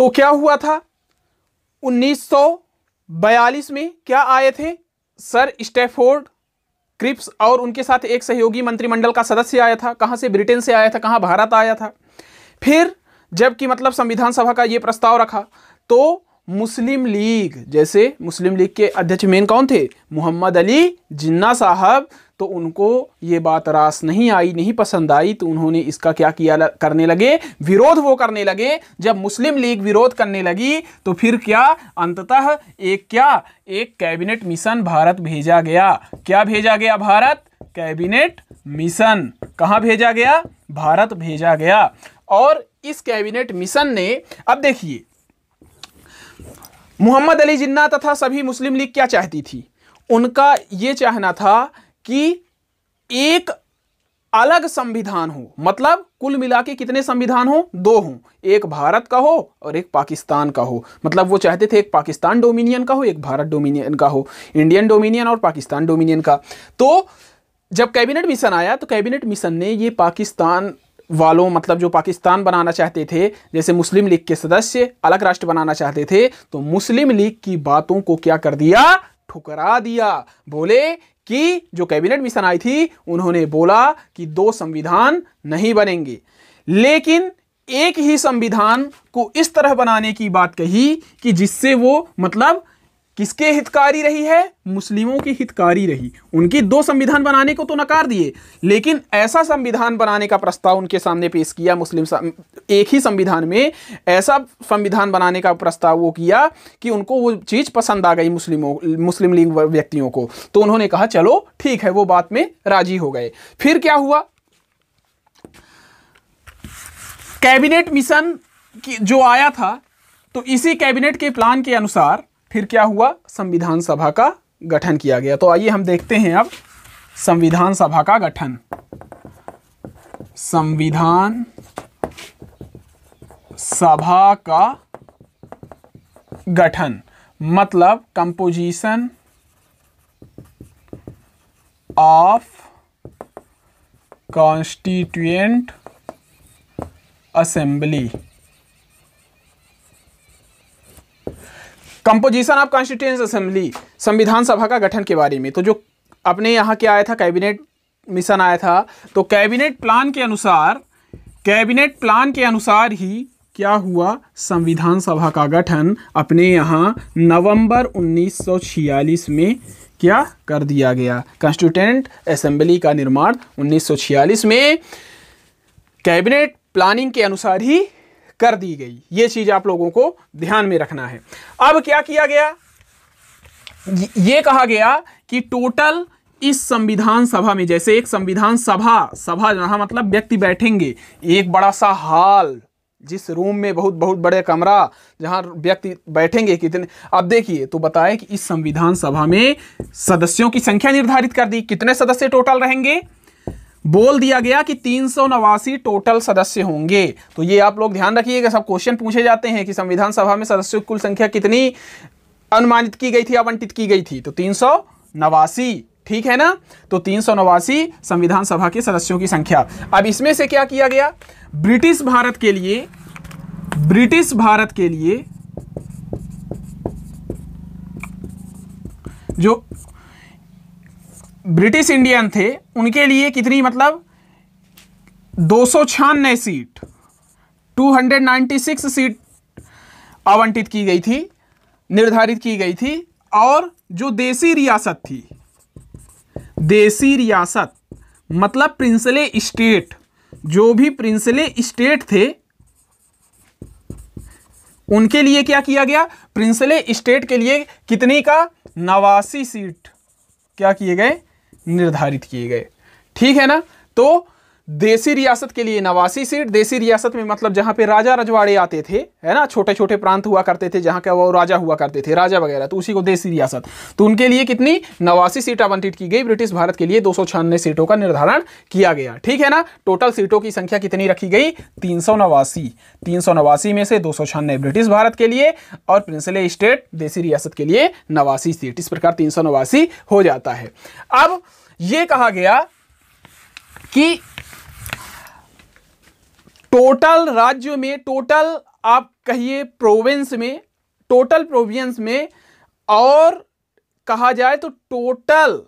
तो क्या हुआ था 1942 में क्या आए थे सर स्टेफोर्ड क्रिप्स और उनके साथ एक सहयोगी मंत्रिमंडल का सदस्य आया था कहाँ से ब्रिटेन से आया था कहाँ भारत आया था फिर जबकि मतलब संविधान सभा का ये प्रस्ताव रखा तो मुस्लिम लीग जैसे मुस्लिम लीग के अध्यक्ष मेन कौन थे मोहम्मद अली जिन्ना साहब तो उनको ये बात रास नहीं आई नहीं पसंद आई तो उन्होंने इसका क्या किया ल, करने लगे विरोध वो करने लगे जब मुस्लिम लीग विरोध करने लगी तो फिर क्या अंततः एक क्या एक कैबिनेट मिशन भारत भेजा गया क्या भेजा गया भारत कैबिनेट मिशन कहाँ भेजा गया भारत भेजा गया और इस कैबिनेट मिशन ने अब देखिए मोहम्मद अली जिन्ना तथा सभी मुस्लिम लीग क्या चाहती थी उनका ये चाहना था कि एक अलग संविधान हो मतलब कुल मिला के कितने संविधान हो दो हों एक भारत का हो और एक पाकिस्तान का हो मतलब वो चाहते थे एक पाकिस्तान डोमिनियन का हो एक भारत डोमिनियन का हो इंडियन डोमिनियन और पाकिस्तान डोमिनियन का तो जब कैबिनेट मिशन आया तो कैबिनेट मिशन ने ये पाकिस्तान वालों मतलब जो पाकिस्तान बनाना चाहते थे जैसे मुस्लिम लीग के सदस्य अलग राष्ट्र बनाना चाहते थे तो मुस्लिम लीग की बातों को क्या कर दिया ठुकरा दिया बोले कि जो कैबिनेट मिशन आई थी उन्होंने बोला कि दो संविधान नहीं बनेंगे लेकिन एक ही संविधान को इस तरह बनाने की बात कही कि जिससे वो मतलब किसके हितकारी रही है मुस्लिमों की हितकारी रही उनकी दो संविधान बनाने को तो नकार दिए लेकिन ऐसा संविधान बनाने का प्रस्ताव उनके सामने पेश किया मुस्लिम एक ही संविधान में ऐसा संविधान बनाने का प्रस्ताव वो किया कि उनको वो चीज़ पसंद आ गई मुस्लिमों मुस्लिम लीग व्यक्तियों को तो उन्होंने कहा चलो ठीक है वो बात में राजी हो गए फिर क्या हुआ कैबिनेट मिशन जो आया था तो इसी कैबिनेट के प्लान के अनुसार फिर क्या हुआ संविधान सभा का गठन किया गया तो आइए हम देखते हैं अब संविधान सभा का गठन संविधान सभा का गठन मतलब composition of constituent assembly composition of constituent assembly संविधान सभा का गठन के बारे में तो जो अपने यहाँ क्या आया था कैबिनेट मिशन आया था तो कैबिनेट प्लान के अनुसार कैबिनेट प्लान के अनुसार ही क्या हुआ संविधान सभा का गठन अपने यहाँ नवंबर 1946 में क्या कर दिया गया कॉन्स्टिट्यूंट असेंबली का निर्माण 1946 में कैबिनेट प्लानिंग के अनुसार ही कर दी गई ये चीज आप लोगों को ध्यान में रखना है अब क्या किया गया ये कहा गया कि टोटल इस संविधान सभा में जैसे एक संविधान सभा सभा जहां मतलब व्यक्ति बैठेंगे एक बड़ा सा हॉल जिस रूम में बहुत बहुत बड़े कमरा जहां व्यक्ति बैठेंगे कितने अब देखिए तो बताए कि इस संविधान सभा में सदस्यों की संख्या निर्धारित कर दी कितने सदस्य टोटल रहेंगे बोल दिया गया कि तीन टोटल सदस्य होंगे तो ये आप लोग ध्यान रखिएगा सब क्वेश्चन पूछे जाते हैं कि संविधान सभा में सदस्यों की कुल संख्या कितनी अनुमानित की गई थी आवंटित की गई थी तो तीन ठीक है ना तो तीन संविधान सभा के सदस्यों की संख्या अब इसमें से क्या किया गया ब्रिटिश भारत के लिए ब्रिटिश भारत के लिए जो ब्रिटिश इंडियन थे उनके लिए कितनी मतलब दो सौ छियानवे सीट 296 सीट आवंटित की गई थी निर्धारित की गई थी और जो देसी रियासत थी देसी रियासत मतलब प्रिंसले स्टेट जो भी प्रिंसले स्टेट थे उनके लिए क्या किया गया प्रिंसले स्टेट के लिए कितने का नवासी सीट क्या किए गए निर्धारित किए गए ठीक है ना तो देसी रियासत के लिए नवासी सीट देसी रियासत में मतलब जहाँ पे राजा रजवाड़े आते थे है ना छोटे छोटे प्रांत हुआ करते थे जहाँ का वो राजा हुआ करते थे राजा वगैरह तो उसी को देसी रियासत तो उनके लिए कितनी नवासी सीट आवंटित की गई ब्रिटिश भारत के लिए दो सीटों का निर्धारण किया गया ठीक है ना टोटल सीटों की संख्या कितनी रखी गई तीन सौ में से दो ब्रिटिश भारत के लिए और प्रिंसले स्टेट देसी रियासत के लिए नवासी सीट इस प्रकार तीन हो जाता है अब ये कहा गया कि टोटल राज्य में टोटल आप कहिए प्रोविंस में टोटल प्रोविंस में और कहा जाए तो टोटल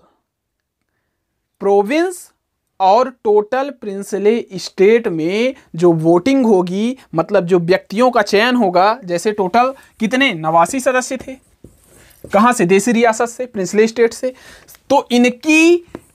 प्रोविंस और टोटल प्रिंसले स्टेट में जो वोटिंग होगी मतलब जो व्यक्तियों का चयन होगा जैसे टोटल कितने नवासी सदस्य थे कहां से देसी रियासत से प्रिंसले स्टेट से तो इनकी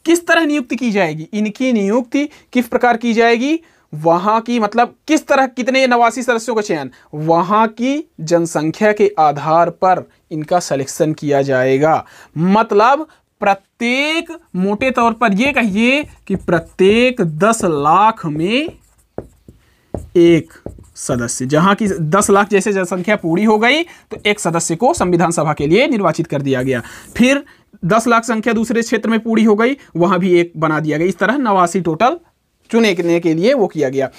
किस तरह नियुक्ति की जाएगी इनकी नियुक्ति किस प्रकार की जाएगी वहां की मतलब किस तरह कितने नवासी सदस्यों का चयन वहां की जनसंख्या के आधार पर इनका सिलेक्शन किया जाएगा मतलब प्रत्येक मोटे तौर पर यह कहिए कि प्रत्येक दस लाख में एक सदस्य जहां की दस लाख जैसे जनसंख्या पूरी हो गई तो एक सदस्य को संविधान सभा के लिए निर्वाचित कर दिया गया फिर दस लाख संख्या दूसरे क्षेत्र में पूरी हो गई वहां भी एक बना दिया गया इस तरह नवासी टोटल चुने के लिए वो किया गया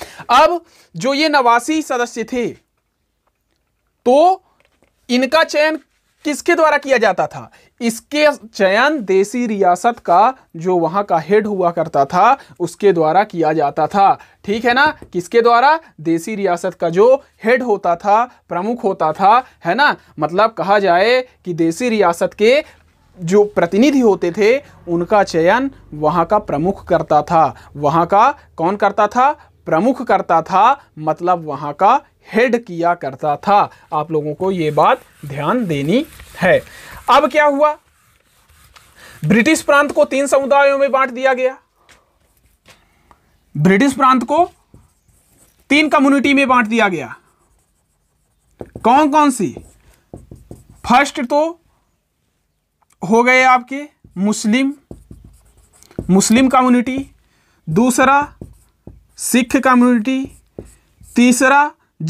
अब जो ये नवासी सदस्य थे तो इनका चयन किसके द्वारा किया जाता था इसके चयन देसी रियासत का जो वहां का हेड हुआ करता था उसके द्वारा किया जाता था ठीक है ना किसके द्वारा देसी रियासत का जो हेड होता था प्रमुख होता था है ना मतलब कहा जाए कि देसी रियासत के जो प्रतिनिधि होते थे उनका चयन वहाँ का प्रमुख करता था वहाँ का कौन करता था प्रमुख करता था मतलब वहाँ का हेड किया करता था आप लोगों को ये बात ध्यान देनी है अब क्या हुआ ब्रिटिश प्रांत को तीन समुदायों में बांट दिया गया ब्रिटिश प्रांत को तीन कम्युनिटी में बांट दिया गया कौन कौन सी फर्स्ट तो हो गए आपके मुस्लिम मुस्लिम कम्युनिटी दूसरा सिख कम्युनिटी तीसरा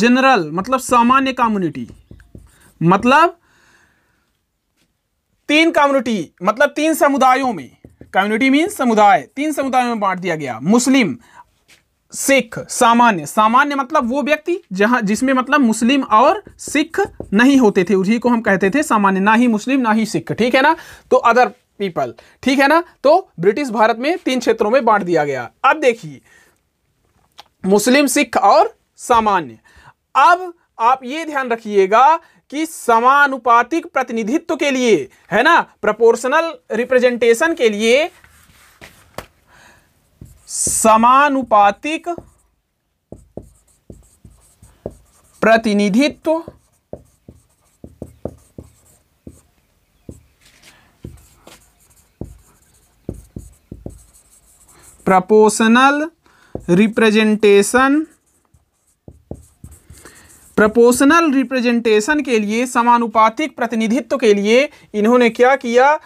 जनरल मतलब सामान्य कम्युनिटी मतलब तीन कम्युनिटी मतलब तीन समुदायों में कम्युनिटी मीन समुदाय तीन समुदायों में बांट दिया गया मुस्लिम सिख सामान्य सामान्य मतलब वो व्यक्ति जहां जिसमें मतलब मुस्लिम और सिख नहीं होते थे उसी को हम कहते थे सामान्य ना ही मुस्लिम ना ही सिख ठीक है ना तो अदर पीपल ठीक है ना तो ब्रिटिश भारत में तीन क्षेत्रों में बांट दिया गया अब देखिए मुस्लिम सिख और सामान्य अब आप ये ध्यान रखिएगा कि समानुपातिक प्रतिनिधित्व के लिए है ना प्रपोर्शनल रिप्रेजेंटेशन के लिए समानुपातिक प्रतिनिधित्व प्रपोशनल रिप्रेजेंटेशन प्रपोशनल रिप्रेजेंटेशन के लिए समानुपातिक प्रतिनिधित्व के लिए इन्होंने क्या किया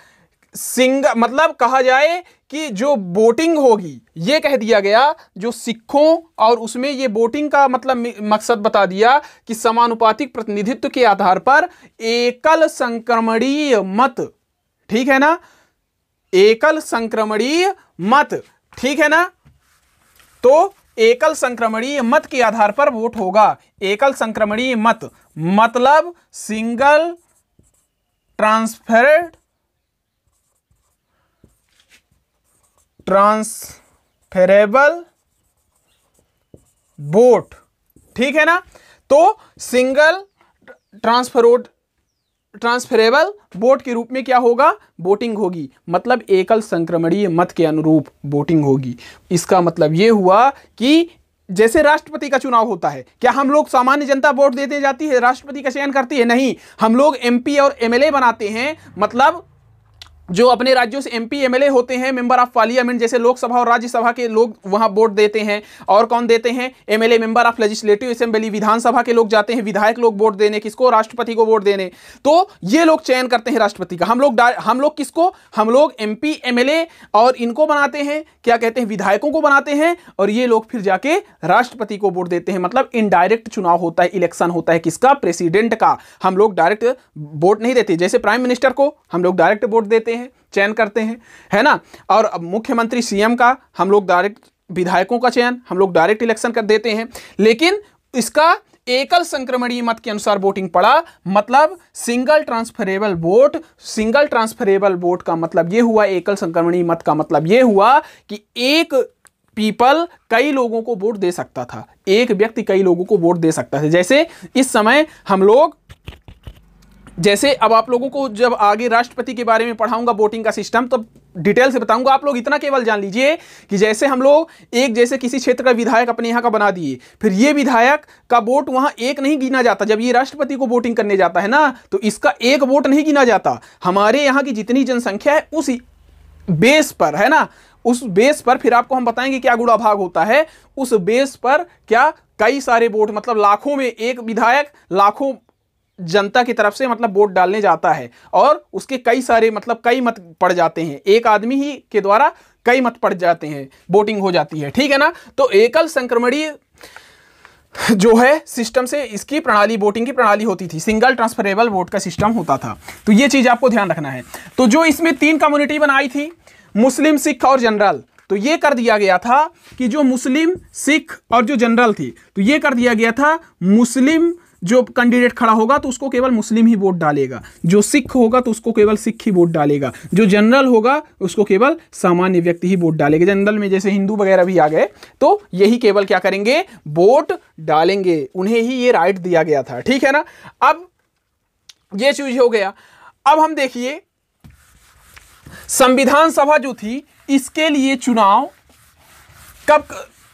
सिंग मतलब कहा जाए कि जो बोटिंग होगी ये कह दिया गया जो सिखों और उसमें ये बोटिंग का मतलब मकसद बता दिया कि समानुपातिक प्रतिनिधित्व के आधार पर एकल संक्रमणीय मत ठीक है ना एकल संक्रमणीय मत ठीक है ना तो एकल संक्रमणीय मत के आधार पर वोट होगा एकल संक्रमणीय मत मतलब सिंगल ट्रांसफर्ड ट्रांसफेरेबल बोट ठीक है ना तो सिंगल ट्रांसफर ट्रांसफरेबल बोट के रूप में क्या होगा बोटिंग होगी मतलब एकल संक्रमणीय मत के अनुरूप बोटिंग होगी इसका मतलब ये हुआ कि जैसे राष्ट्रपति का चुनाव होता है क्या हम लोग सामान्य जनता वोट देते जाती है राष्ट्रपति का चयन करती है नहीं हम लोग एमपी और एमएलए बनाते हैं मतलब जो अपने राज्यों से एमपी एमएलए होते हैं मेंबर ऑफ पार्लियामेंट जैसे लोकसभा और राज्यसभा के लोग वहां वोट देते हैं और कौन देते हैं MLA member of legislative assembly विधानसभा के लोग जाते हैं विधायक लोग वोट देने किसको राष्ट्रपति को वोट देने तो ये लोग चयन करते हैं राष्ट्रपति का हम लोग हम लोग किसको हम लोग एम पी और इनको बनाते हैं क्या कहते हैं विधायकों को बनाते हैं और ये लोग फिर जाके राष्ट्रपति को वोट देते हैं मतलब इनडायरेक्ट चुनाव होता है इलेक्शन होता है किसका प्रेसिडेंट का हम लोग डायरेक्ट वोट नहीं देते जैसे प्राइम मिनिस्टर को हम लोग डायरेक्ट वोट देते हैं हैं चयन करते हैं है ना और मुख्यमंत्री सीएम का हम लोग डायरेक्ट विधायकों का चयन हम लोग डायरेक्ट इलेक्शन कर देते हैं लेकिन इसका एकल संक्रमणीय मत के अनुसार वोटिंग पड़ा मतलब single transferable vote single transferable vote का मतलब ये हुआ एकल संक्रमणीय मत का मतलब ये हुआ कि एक पीपल कई लोगों को वोट दे सकता था एक व्यक्ति कई लोगों को वोट दे सकता था जैसे इस समय हम लोग जैसे अब आप लोगों को जब आगे राष्ट्रपति के बारे में पढ़ाऊंगा वोटिंग का सिस्टम तो डिटेल से बताऊंगा आप लोग इतना केवल जान लीजिए कि जैसे हम लोग एक जैसे किसी क्षेत्र का विधायक अपने यहाँ का बना दिए फिर ये विधायक का वोट वहाँ एक नहीं गिना जाता जब ये राष्ट्रपति को वोटिंग करने जाता है ना तो इसका एक वोट नहीं गिना जाता हमारे यहाँ की जितनी जनसंख्या है उस बेस पर है ना उस बेस पर फिर आपको हम बताएंगे क्या गुड़ा भाग होता है उस बेस पर क्या कई सारे वोट मतलब लाखों में एक विधायक लाखों जनता की तरफ से मतलब वोट डालने जाता है और उसके कई सारे मतलब कई मत पड़ जाते हैं एक आदमी ही के द्वारा कई मत पड़ जाते हैं वोटिंग हो जाती है ठीक है ना तो एकल संक्रमणीय जो है सिस्टम से इसकी प्रणाली वोटिंग की प्रणाली होती थी सिंगल ट्रांसफरेबल वोट का सिस्टम होता था तो ये चीज़ आपको ध्यान रखना है तो जो इसमें तीन कम्युनिटी बनाई थी मुस्लिम सिख और जनरल तो ये कर दिया गया था कि जो मुस्लिम सिख और जो जनरल थी तो ये कर दिया गया था मुस्लिम जो कैंडिडेट खड़ा होगा तो उसको केवल मुस्लिम ही वोट डालेगा जो सिख होगा तो उसको केवल सिख ही वोट डालेगा जो जनरल होगा उसको केवल सामान्य व्यक्ति ही वोट डालेगा जनरल में जैसे हिंदू वगैरह भी आ गए तो यही केवल क्या करेंगे वोट डालेंगे उन्हें ही ये राइट दिया गया था ठीक है ना अब ये चीज हो गया अब हम देखिए संविधान सभा जो थी इसके लिए चुनाव कब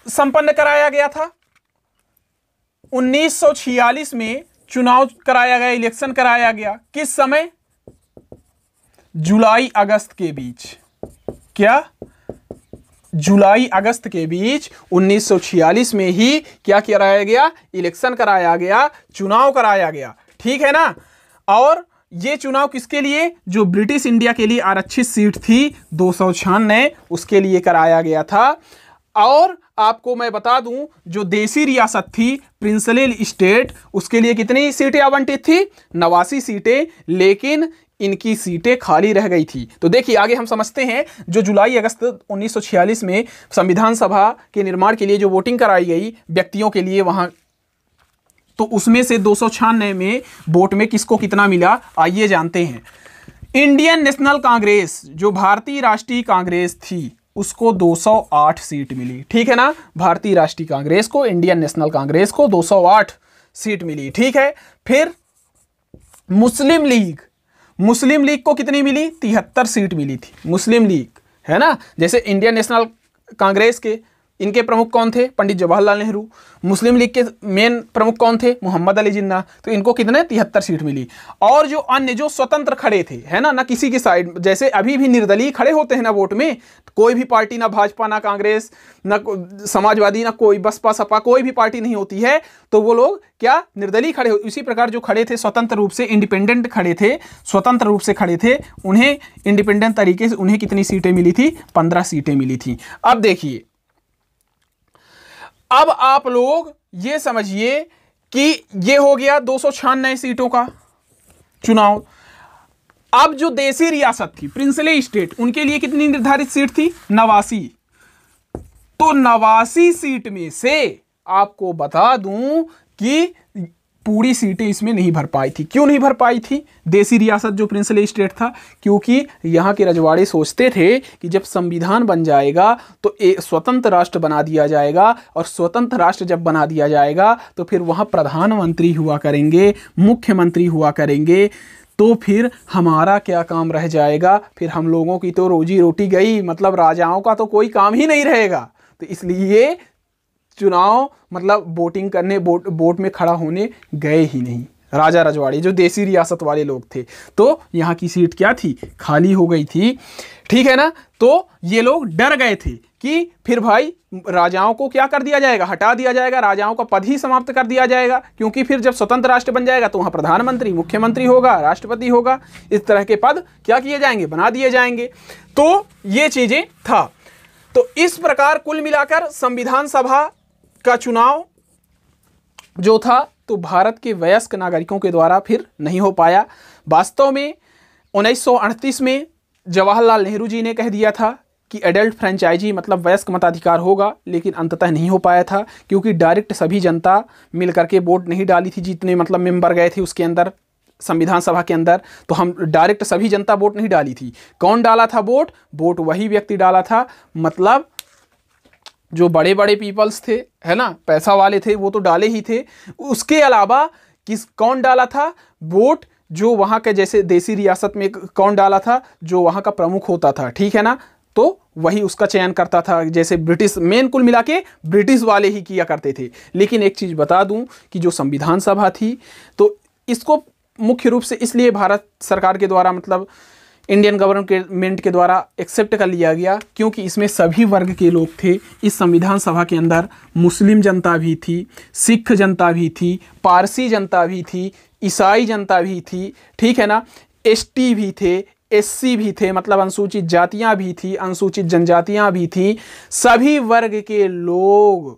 संपन्न कराया गया था 1946 में चुनाव कराया गया इलेक्शन कराया गया किस समय जुलाई अगस्त के बीच क्या जुलाई अगस्त के बीच 1946 में ही क्या कराया गया इलेक्शन कराया गया चुनाव कराया गया ठीक है ना और ये चुनाव किसके लिए जो ब्रिटिश इंडिया के लिए आरक्षित सीट थी दो सौ उसके लिए कराया गया था और आपको मैं बता दूं जो देसी रियासत थी प्रिंसलिल स्टेट उसके लिए कितनी सीटें आवंटित थी नवासी सीटें लेकिन इनकी सीटें खाली रह गई थी तो देखिए आगे हम समझते हैं जो जुलाई अगस्त 1946 में संविधान सभा के निर्माण के लिए जो वोटिंग कराई गई व्यक्तियों के लिए वहाँ तो उसमें से दो में वोट में किसको कितना मिला आइए जानते हैं इंडियन नेशनल कांग्रेस जो भारतीय राष्ट्रीय कांग्रेस थी उसको 208 सीट मिली ठीक है ना भारतीय राष्ट्रीय कांग्रेस को इंडियन नेशनल कांग्रेस को 208 सीट मिली ठीक है फिर मुस्लिम लीग मुस्लिम लीग को कितनी मिली तिहत्तर सीट मिली थी मुस्लिम लीग है ना जैसे इंडियन नेशनल कांग्रेस के इनके प्रमुख कौन थे पंडित जवाहरलाल नेहरू मुस्लिम लीग के मेन प्रमुख कौन थे मोहम्मद अली जिन्ना तो इनको कितने तिहत्तर सीट मिली और जो अन्य जो स्वतंत्र खड़े थे है ना ना किसी की साइड जैसे अभी भी निर्दलीय खड़े होते हैं ना वोट में कोई भी पार्टी ना भाजपा ना कांग्रेस ना समाजवादी ना कोई बसपा सपा कोई भी पार्टी नहीं होती है तो वो लोग क्या निर्दलीय खड़े इसी प्रकार जो खड़े थे स्वतंत्र रूप से इंडिपेंडेंट खड़े थे स्वतंत्र रूप से खड़े थे उन्हें इंडिपेंडेंट तरीके से उन्हें कितनी सीटें मिली थी पंद्रह सीटें मिली थी अब देखिए अब आप लोग ये समझिए कि ये हो गया दो सीटों का चुनाव अब जो देसी रियासत थी प्रिंसले स्टेट उनके लिए कितनी निर्धारित सीट थी नवासी तो नवासी सीट में से आपको बता दूं कि पूरी सीटें इसमें नहीं भर पाई थी क्यों नहीं भर पाई थी देसी रियासत जो प्रिंसली स्टेट था क्योंकि यहाँ के रजवाड़े सोचते थे कि जब संविधान बन जाएगा तो एक स्वतंत्र राष्ट्र बना दिया जाएगा और स्वतंत्र राष्ट्र जब बना दिया जाएगा तो फिर वहाँ प्रधानमंत्री हुआ करेंगे मुख्यमंत्री हुआ करेंगे तो फिर हमारा क्या काम रह जाएगा फिर हम लोगों की तो रोजी रोटी गई मतलब राजाओं का तो कोई काम ही नहीं रहेगा तो इसलिए चुनाव मतलब वोटिंग करने वोट बोट में खड़ा होने गए ही नहीं राजा रजवाड़ी जो देसी रियासत वाले लोग थे तो यहाँ की सीट क्या थी खाली हो गई थी ठीक है ना तो ये लोग डर गए थे कि फिर भाई राजाओं को क्या कर दिया जाएगा हटा दिया जाएगा राजाओं का पद ही समाप्त कर दिया जाएगा क्योंकि फिर जब स्वतंत्र राष्ट्र बन जाएगा तो वहाँ प्रधानमंत्री मुख्यमंत्री होगा राष्ट्रपति होगा इस तरह के पद क्या किए जाएंगे बना दिए जाएंगे तो ये चीज़ें था तो इस प्रकार कुल मिलाकर संविधान सभा का चुनाव जो था तो भारत के वयस्क नागरिकों के द्वारा फिर नहीं हो पाया वास्तव में उन्नीस में जवाहरलाल नेहरू जी ने कह दिया था कि एडल्ट फ्रेंचाइजी मतलब वयस्क मताधिकार होगा लेकिन अंततः नहीं हो पाया था क्योंकि डायरेक्ट सभी जनता मिल करके वोट नहीं डाली थी जितने मतलब मेंबर गए थे उसके अंदर संविधान सभा के अंदर तो हम डायरेक्ट सभी जनता वोट नहीं डाली थी कौन डाला था वोट वोट वही व्यक्ति डाला था मतलब जो बड़े बड़े पीपल्स थे है ना पैसा वाले थे वो तो डाले ही थे उसके अलावा किस कौन डाला था वोट जो वहाँ के जैसे देसी रियासत में कौन डाला था जो वहाँ का प्रमुख होता था ठीक है ना तो वही उसका चयन करता था जैसे ब्रिटिश मेन कुल मिला के ब्रिटिश वाले ही किया करते थे लेकिन एक चीज़ बता दूं कि जो संविधान सभा थी तो इसको मुख्य रूप से इसलिए भारत सरकार के द्वारा मतलब इंडियन गवर्नमेंट के द्वारा एक्सेप्ट कर लिया गया क्योंकि इसमें सभी वर्ग के लोग थे इस संविधान सभा के अंदर मुस्लिम जनता भी थी सिख जनता भी थी पारसी जनता भी थी ईसाई जनता भी थी ठीक है ना एसटी भी थे एससी भी थे मतलब अनुसूचित जातियां भी थी अनुसूचित जनजातियां भी थी सभी वर्ग के लोग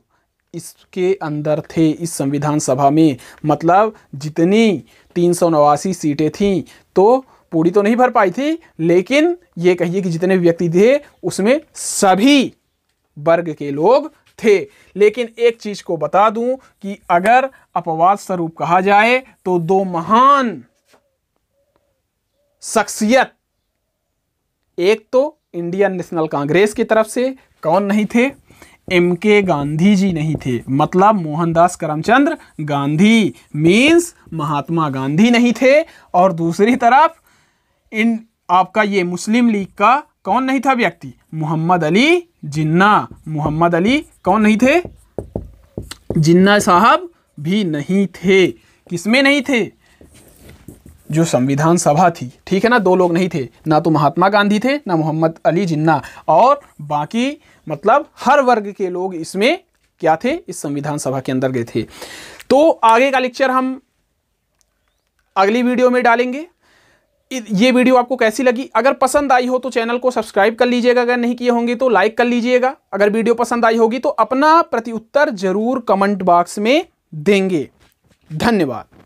इसके अंदर थे इस संविधान सभा में मतलब जितनी तीन सीटें थीं तो पूरी तो नहीं भर पाई थी लेकिन ये कहिए कि जितने व्यक्ति थे उसमें सभी वर्ग के लोग थे लेकिन एक चीज को बता दूं कि अगर अपवाद स्वरूप कहा जाए तो दो महान शख्सियत एक तो इंडियन नेशनल कांग्रेस की तरफ से कौन नहीं थे एम के गांधी जी नहीं थे मतलब मोहनदास करमचंद्र गांधी मीन्स महात्मा गांधी नहीं थे और दूसरी तरफ इन आपका ये मुस्लिम लीग का कौन नहीं था व्यक्ति मोहम्मद अली जिन्ना मोहम्मद अली कौन नहीं थे जिन्ना साहब भी नहीं थे किसमें नहीं थे जो संविधान सभा थी ठीक है ना दो लोग नहीं थे ना तो महात्मा गांधी थे ना मोहम्मद अली जिन्ना और बाकी मतलब हर वर्ग के लोग इसमें क्या थे इस संविधान सभा के अंदर गए थे तो आगे का लेक्चर हम अगली वीडियो में डालेंगे ये वीडियो आपको कैसी लगी अगर पसंद आई हो तो चैनल को सब्सक्राइब कर लीजिएगा अगर नहीं किए होंगे तो लाइक कर लीजिएगा अगर वीडियो पसंद आई होगी तो अपना प्रत्युत्तर जरूर कमेंट बॉक्स में देंगे धन्यवाद